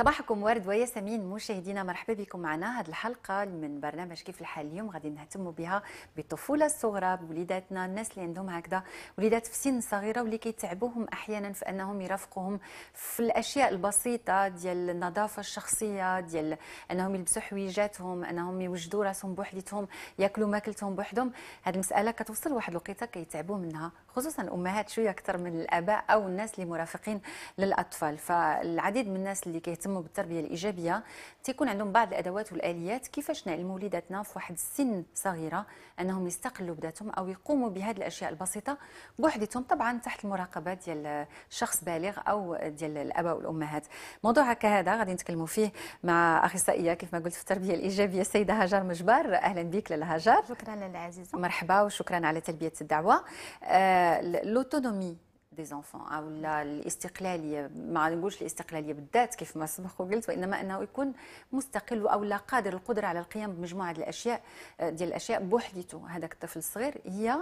صباحكم ورد وياسمين مشاهدينا مرحبا بكم معنا هذه الحلقة من برنامج كيف الحال اليوم غادي نهتموا بها بالطفولة الصغرى بوليداتنا الناس اللي عندهم هكذا وليدات في سن صغيرة واللي كيتعبوهم أحيانا في أنهم يرافقوهم في الأشياء البسيطة ديال النظافة الشخصية ديال أنهم يلبسوا حويجاتهم أنهم يوجدوا راسهم بوحدتهم ياكلوا ماكلتهم بوحدهم هذه المسألة كتوصل لواحد الوقيته كيتعبوا منها خصوصا الأمهات شوية أكثر من الآباء أو الناس اللي مرافقين للأطفال فالعديد من الناس اللي كيهتم يهتموا بالتربيه الايجابيه تيكون عندهم بعض الادوات والاليات كيفاش نعلموا وليداتنا في واحد السن صغيره انهم يستقلوا بذاتهم او يقوموا بهذه الاشياء البسيطه بوحدتهم طبعا تحت المراقبه ديال شخص بالغ او ديال الاباء والامهات موضوع كهذا غادي نتكلموا فيه مع اخصائيه كيف ما قلت في التربيه الايجابيه السيده هاجر مجبر اهلا بك لاله هاجر شكرا لاله عزيزه مرحبا وشكرا على تلبيه الدعوه آه لوتونومي دي زونفون او الاستقلاليه ما نقولش الاستقلاليه بالذات كيف ما سبق وقلت وانما انه يكون مستقل او لا قادر القدره على القيام بمجموعه الاشياء ديال الاشياء بوحدته هذاك الطفل الصغير هي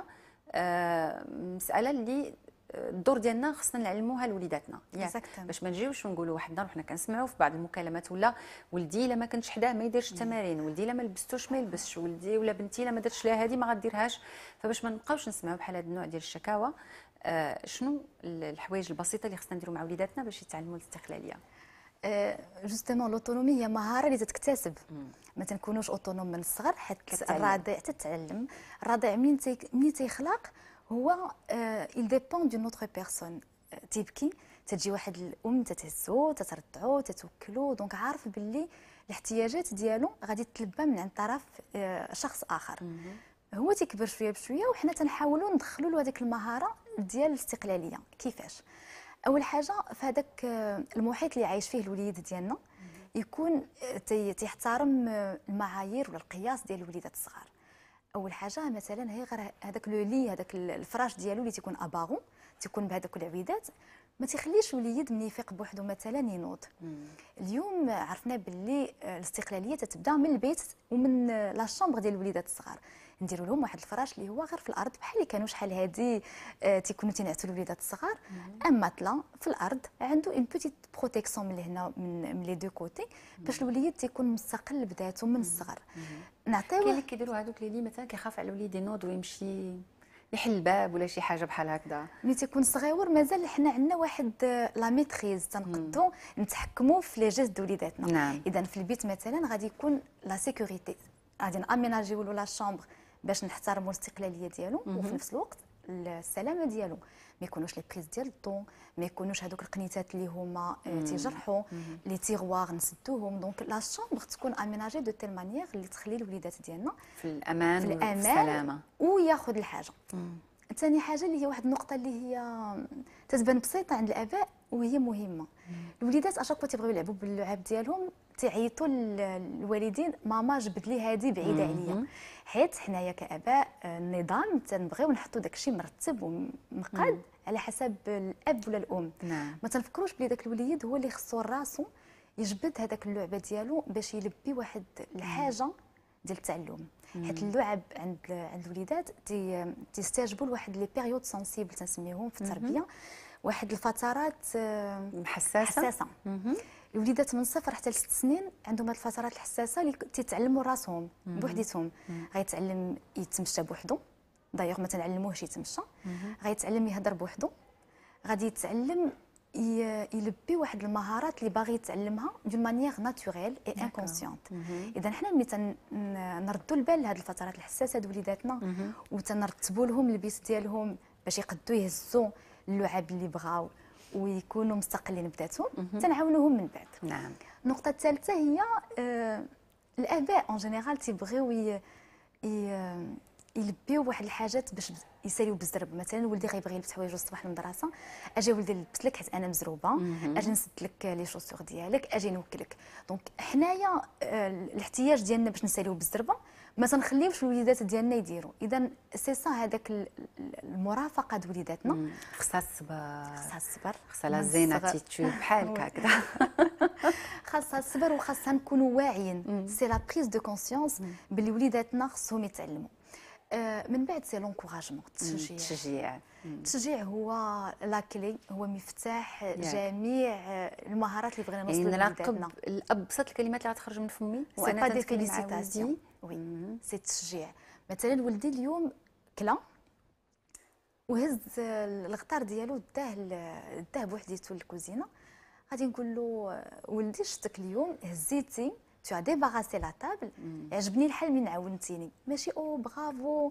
مساله اللي الدور ديالنا خصنا نعلموها لوليداتنا يعني باش ما نجيوش ونقولوا النهار وحنا كنسمعوا في بعض المكالمات ولا ولدي الا ما كنتش حداه ما يديرش التمارين ولدي الا ما لبستوش ما يلبسش ولدي ولا بنتي الا ما درتش لها هذه ما غديرهاش فباش ما نبقاوش نسمعوا بحال هذا النوع ديال الشكاوى آه، شنو الحوايج البسيطه اللي خصنا نديرو مع وليداتنا باش يتعلموا الاستقلاليه جوستومون لوتونومي هي مهاره اللي تتكتسب ما تنكونوش اوتونوم من الصغر حتى الرضيع تتعلم الرضع الرضيع من تيخلق هو آه، il dépend d'une autre personne تيبكي آه، تجي واحد الام تتهزو تترضعو تتوكلو دونك عارف باللي الاحتياجات ديالو غادي تلبى من عند طرف شخص اخر هو تيكبر شويه بشويه وحنا تنحاولوا ندخلوا له هذيك المهاره ديال الاستقلاليه كيفاش اول حاجه في هذاك آه، المحيط اللي عايش فيه الوليد ديالنا يكون آه، تيحترم آه، المعايير ولا القياس ديال الوليدات الصغار اول حاجه مثلا هي غير هذاك لو لي هذاك الفراش ديالو اللي تيكون اباغو تيكون بهذوك العبيدات ما تخليش وليد من يفيق بوحدو مثلا ينوض اليوم عرفنا باللي الاستقلاليه تتبدا من البيت ومن لا شومبر ديال الوليدات الصغار نديروا لهم واحد الفراش اللي هو غير في الارض بحال اللي كانوا شحال هادي آه، تيكونوا تينعسوا الوليدات الصغار اما طلا في الارض عنده اون بوتيت بروتيكسيون من هنا من, لي دو كوتي باش الوليد تيكون مستقل بذاته من الصغر نعطيو كاين اللي كيديروا هذوك اللي مثلا كيخاف على الوليد ينوض ويمشي يحل الباب ولا شي حاجه بحال هكذا ملي تيكون صغيور مازال حنا عندنا واحد آه، لا ميتريز تنقدو نتحكموا في لي جيست وليداتنا نعم. اذا في البيت مثلا غادي يكون لا سيكوريتي غادي ناميناجيو له لا شامبر باش نحترموا الاستقلاليه ديالو وفي نفس الوقت السلامه ديالو ما يكونوش لي بريز ديال الطون ما يكونوش هذوك القنيتات اللي هما آه، تيجرحوا لي تيغوار نسدوهم دونك لا شومبر تكون اميناجي دو تيل مانيير اللي تخلي الوليدات ديالنا في الامان في الامان والسلامه وياخذ الحاجه ثاني حاجه اللي هي واحد النقطه اللي هي تتبان بسيطه عند الاباء وهي مهمه الوليدات اشاك تيبغيو يلعبوا باللعاب ديالهم تيعيطوا الوالدين ماما جبد لي هذه بعيده عليا حيت حنايا كاباء النظام آه، تنبغيو نحطوا الشيء مرتب ومقاد على حسب الاب ولا الام نعم. ما تنفكروش بلي داك الوليد هو اللي خصو راسو يجبد هذاك اللعبه ديالو باش يلبي واحد الحاجه ديال التعلم حيت اللعب عند عند الوليدات تيستجبوا لواحد لي بيريود سنسيبل تنسميهم في التربيه واحد الفترات آه، حساسه حساسه الوليدات من صفر حتى لست سنين عندهم هذه الفترات الحساسه اللي تيتعلموا راسهم بوحديتهم غيتعلم يتمشى بوحدو دايوغ ما تنعلموهش يتمشى غيتعلم يهضر بوحدو غادي يتعلم يلبي واحد المهارات اللي باغي يتعلمها دون مانيير ناتوريل اي انكونسيونت اذا حنا ملي تنردوا البال لهذ الفترات الحساسه هاد وليداتنا وتنرتبوا لهم البيس ديالهم باش يقدوا يهزوا اللعاب اللي بغاو ويكونوا مستقلين بذاتهم تنعاونوهم من بعد نعم النقطه الثالثه هي آه الاباء اون جينيرال تيبغيو آه، يلبيو واحد الحاجات باش يساليو بالزرب مثلا ولدي غيبغي يلبس حوايج الصباح المدرسه اجي ولدي نلبس لك حيت انا مزروبه اجي نسد لك لي شوسور ديالك اجي نوكلك دونك حنايا آه، الاحتياج ديالنا باش نساليو بالزربه ما تنخليوش الوليدات ديالنا يديروا اذا سي سا هذاك المرافقه د وليداتنا خصها الصبر خصها الصبر خصها لا زين اتيتود بحالك هكذا خاصها الصبر وخاصها نكونوا واعيين سي لا بريز دو كونسيونس بلي وليداتنا خصهم يتعلموا آه، من بعد سي لونكوراجمون التشجيع التشجيع التشجيع هو لا كلي هو مفتاح جميع المهارات اللي بغينا نوصل لها ابسط الكلمات اللي غتخرج من فمي سي با دي فيليسيتاسيون وي سي التشجيع مثلا ولدي اليوم كلا وهز الغطار ديالو داه داه بوحديته للكوزينه غادي نقول له ولدي شتك اليوم هزيتي tu as débarrassé la table عجبني الحال من عاونتيني ماشي او برافو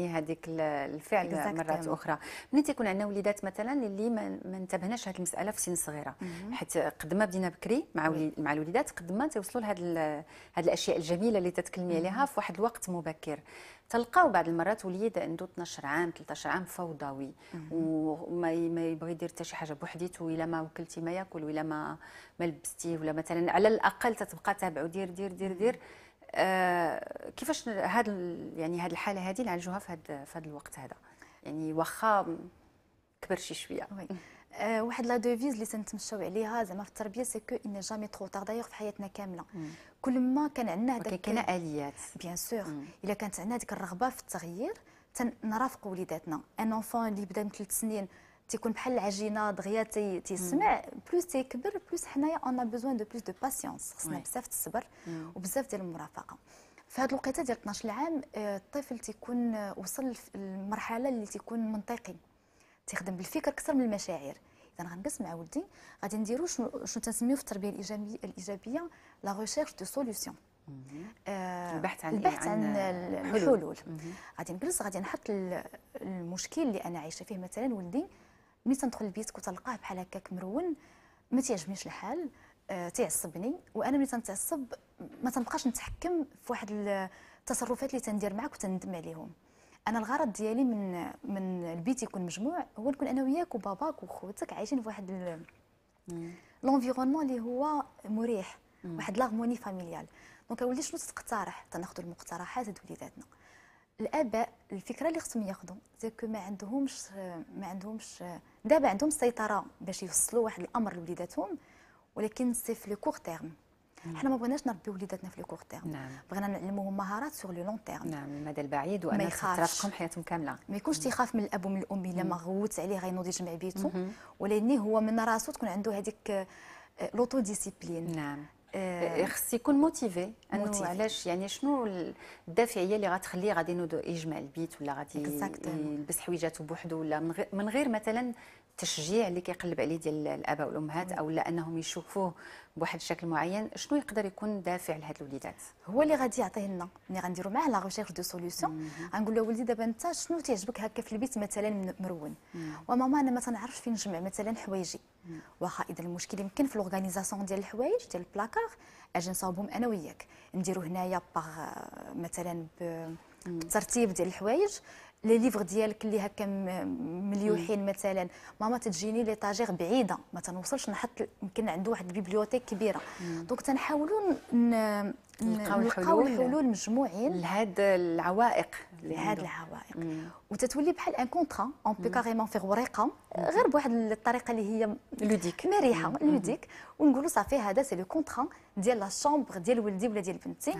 يعني هذيك الفعل مرات اخرى ملي تيكون عندنا وليدات مثلا اللي ما انتبهناش لهذه المساله في سن صغيره حيت قد ما بدينا بكري مع mm-hmm. مع الوليدات قد ما توصلوا لهذ هذه الاشياء الجميله اللي تتكلمي عليها في واحد الوقت مبكر تلقاو بعض المرات وليد عنده 12 عام 13 عام فوضوي وما يبغي يدير حتى شي حاجه بوحديته الا ما وكلتي ما ياكل ولا ما ما لبستيه ولا مثلا على الاقل تتبقى تابعو دير دير دير, دير آه، كيفاش هاد يعني هاد الحاله هذه نعالجوها في هاد في هاد الوقت هذا يعني واخا كبر شي شويه وي آه، واحد لا ديفيز اللي تنتمشاو عليها زعما في التربيه سي كو ان جامي ترو تار دايوغ في حياتنا كامله كل ما كان عندنا هذاك كاين اليات بيان سور الا كانت عندنا هذيك الرغبه في التغيير تنرافقوا وليداتنا ان اونفون اللي بدا من ثلاث سنين تيكون بحال العجينه دغيا تيسمع بلوس تيكبر بلوس حنايا اون ا بوزوان دو بلوس دو باسيونس خصنا بزاف الصبر وبزاف ديال المرافقه في هذه الوقيته ديال 12 عام آه، الطفل تيكون وصل للمرحله اللي تيكون منطقي تيخدم بالفكر اكثر من المشاعر اذا غنجلس مع ولدي غادي نديرو شنو شنو تنسميو في التربيه الايجابيه الايجابيه لا ريشيرش دو سوليوشن البحث عن البحث عن, عن الحلول غادي نجلس غادي نحط المشكل اللي انا عايشه فيه مثلا ولدي ملي تندخل لبيتك وتلقاه بحال هكاك مرون ما تيعجبنيش الحال أه تيعصبني وانا ملي تنتعصب ما تنبقاش نتحكم في واحد التصرفات اللي تندير معك وتندم عليهم انا الغرض ديالي من من البيت يكون مجموع هو نكون انا وياك وباباك وخوتك عايشين في واحد لونفيرونمون اللي هو مريح واحد لاغموني فاميليال دونك اولي شنو تقترح تناخذ المقترحات د وليداتنا الاباء الفكره اللي خصهم ياخذوا زيكو ما عندهمش ما عندهمش دابا عندهم السيطره باش يوصلوا واحد الامر لوليداتهم ولكن سي في لو كور تيرم نعم. حنا ما بغيناش نربيو وليداتنا في لو كور تيرم نعم. بغينا نعلموهم مهارات سور لو لون تيرم نعم المدى البعيد وانا ترافقهم حياتهم كامله ما يكونش تيخاف من الاب ومن الام الا ما غوت عليه غينوض يجمع بيته ولا هو من راسو تكون عنده هذيك لوتو آه، ديسيبلين نعم آه، خص يكون موتيفي انه علاش يعني شنو الدافعيه اللي غتخليه غادي ينوض يجمع البيت ولا غادي يلبس حويجاته بوحده ولا من غير, من غير مثلا التشجيع اللي كيقلب عليه ديال الاباء والامهات او لا انهم يشوفوه بواحد الشكل معين شنو يقدر يكون دافع لهاد الوليدات هو اللي غادي يعطيه لنا ملي غنديروا معاه لا ريشيرش دو سوليوشن غنقول له ولدي دابا انت شنو تيعجبك هكا في البيت مثلا مرون وماما انا ما تنعرفش فين نجمع مثلا حوايجي واخا اذا المشكل يمكن في لوغانيزاسيون ديال الحوايج ديال البلاكار اجي نصاوبهم انا وياك نديرو هنايا باغ آه، مثلا بالترتيب ديال الحوايج لي ليفغ ديالك اللي هكا مليوحين مثلا ماما تجيني لي طاجير بعيده ما تنوصلش نحط يمكن عنده واحد البيبليوتيك كبيره دونك تنحاولوا نلقاو الحلول مجموعين لهاد العوائق لهاد العوائق وتتولي بحال ان كونطرا اون بو كاريمون فيغ ورقه غير بواحد الطريقه اللي هي لوديك مريحه لوديك ونقولوا صافي هذا سي لو كونطرا ديال لا شومبر ديال ولدي ولا ديال بنتي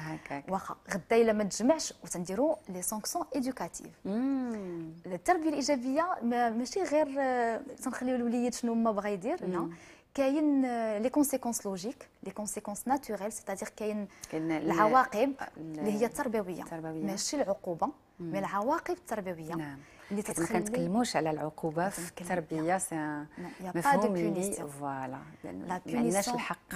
واخا غدا الا ما تجمعش وتنديروا لي سانكسيون ايدوكاتيف التربيه الايجابيه ماشي غير تنخليو الوليد شنو ما بغا يدير لا كاين لي كونسيكونس لوجيك لي كونسيكونس ناتوريل سيتادير كاين العواقب euh, اللي هي euh, التربويه ماشي العقوبه مي العواقب التربويه نعم اللي تتخلي ما كنتكلموش على العقوبه في التربيه سي مفهوم لي فوالا يعني ما عندناش الحق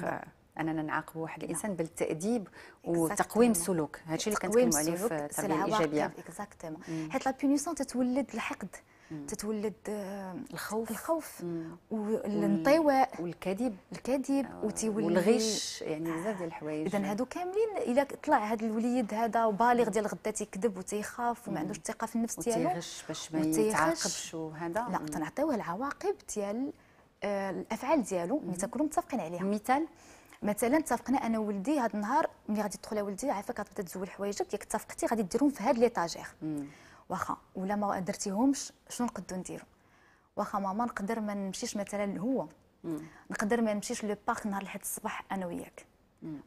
اننا نعاقبوا واحد الانسان بالتاديب وتقويم السلوك هادشي اللي كنتكلموا عليه في التربيه الايجابيه اكزاكتومون حيت لا بونيسيون تتولد الحقد تتولد آه، الخوف الخوف والانطواء والكذب الكذب آه، والغش يعني بزاف ديال الحوايج اذا هادو كاملين الا طلع هذا الوليد هذا وبالغ ديال غدا تيكذب وتيخاف وما عندوش الثقه في النفس ديالو وتيغش باش ما يتعاقبش وهذا لا تنعطيوه العواقب ديال آه، الافعال ديالو ملي تكونوا متفقين عليها مثال مثلا اتفقنا انا وولدي هذا النهار ملي غادي تدخل ولدي عافاك غتبدا تزول حوايجك ياك اتفقتي غادي ديرهم في هذا ليطاجير واخا ولا ما درتيهمش شنو نقدروا نديروا واخا ماما نقدر ما نمشيش مثلا هو نقدر ما نمشيش لو بارك نهار لحد الصباح انا وياك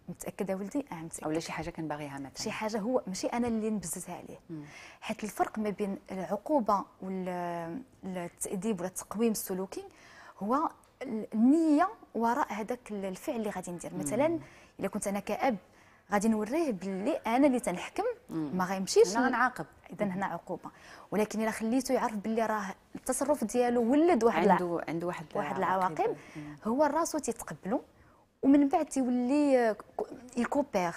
متاكده ولدي اه متاكده ولا شي حاجه كان باغيها مثلا شي حاجه هو ماشي انا اللي نبزتها عليه حيت الفرق ما بين العقوبه والتاديب ولا التقويم السلوكي هو النيه وراء هذاك الفعل اللي غادي ندير مثلا اذا كنت انا كاب غادي نوريه باللي انا اللي تنحكم ما غيمشيش انا غنعاقب اذا هنا عقوبه ولكن الا خليته يعرف باللي راه التصرف ديالو ولد واحد عنده عنده واحد واحد العواقب هو راسو تيتقبلو ومن بعد تيولي يكوبير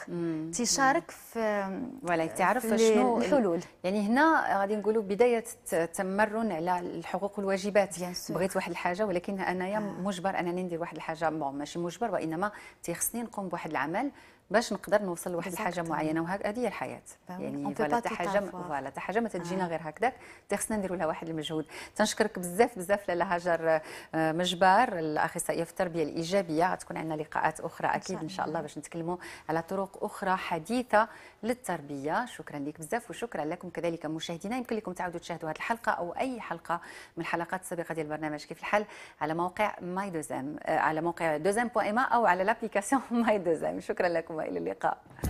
تيشارك في ولا تعرف شنو الحلول يعني هنا غادي نقولوا بدايه التمرن على الحقوق والواجبات بغيت واحد الحاجه ولكن انايا آه. مجبر انني ندير واحد الحاجه بون ماشي مجبر وانما تيخصني نقوم بواحد العمل باش نقدر نوصل لواحد الحاجه معينه وهذه هي الحياه يعني فوالا تحجم فوالا تحجم تجينا غير هكذاك خصنا نديروا لها واحد المجهود تنشكرك بزاف بزاف لاله هاجر آه، مجبار الاخصائيه في التربيه الايجابيه غتكون عندنا لقاءات اخرى اكيد ان شاء الله باش نتكلموا على طرق اخرى حديثه للتربيه شكرا لك بزاف وشكرا لكم كذلك مشاهدينا يمكن لكم تعاودوا تشاهدوا هذه الحلقه او اي حلقه من الحلقات السابقه ديال البرنامج كيف الحال على موقع ماي دوزام آه، على موقع دوزام بوان او على لابليكاسيون ماي دوزام شكرا لكم والى اللقاء